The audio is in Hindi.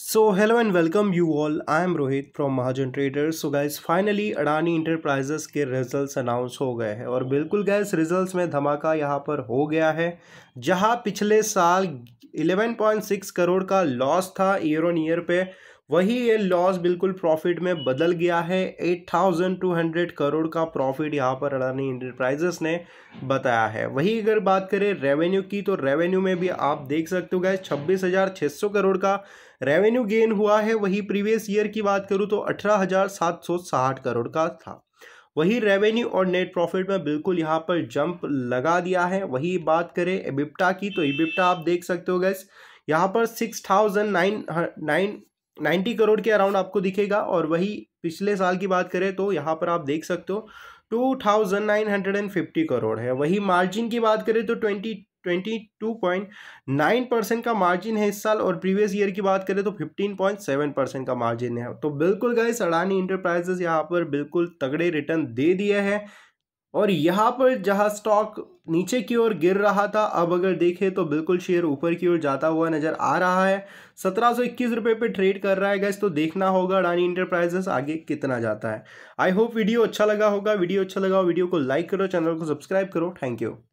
so hello and welcome you all I am Rohit from Mahajan trader so guys finally Adani enterprises के रिजल्ट अनाउंस हो गए हैं और बिल्कुल गैस रिजल्ट में धमाका यहाँ पर हो गया है जहाँ पिछले साल 11.6 करोड़ का लॉस था ईयर ऑन ईयर पे वही ये लॉस बिल्कुल प्रॉफिट में बदल गया है 8,200 करोड़ का प्रॉफिट यहाँ पर अडानी इंटरप्राइजेस ने बताया है वही अगर बात करें रेवेन्यू की तो रेवेन्यू में भी आप देख सकते हो गए छब्बीस करोड़ का रेवेन्यू गेन हुआ है वही प्रीवियस ईयर की बात करूँ तो अठारह करोड़ का था वही रेवेन्यू और नेट प्रॉफिट में बिल्कुल यहाँ पर जंप लगा दिया है वही बात करें एबिप्टा की तो एबिप्टा आप देख सकते हो गैस यहाँ पर six thousand nine nine 90 crore के अराउंड आपको दिखेगा और वही पिछले साल की बात करें तो यहाँ पर आप देख सकते हो two thousand nine hundred and fifty crore है वही मार्जिन की बात करें तो twenty twenty two point nine percent का मार्जिन है इस साल और प्रीवियस ईयर की बात करें तो फिफ्टीन पॉइंट सेवन परसेंट का मार्जिन है तो बिल्कुल गए अडानी इंटरप्राइजेस यहाँ पर बिल्कुल तगड़े रिटर्न दे दिए हैं और यहाँ पर जहाँ स्टॉक नीचे की ओर गिर रहा था अब अगर देखें तो बिल्कुल शेयर ऊपर की ओर जाता हुआ नजर आ रहा है सत्रह सौ इक्कीस रुपये पे ट्रेड कर रहा है गैस तो देखना होगा अडानी इंटरप्राइजेस आगे कितना जाता है आई होप वीडियो अच्छा लगा होगा वीडियो अच्छा लगा हो वीडियो को लाइक करो चैनल को सब्सक्राइब करो थैंक यू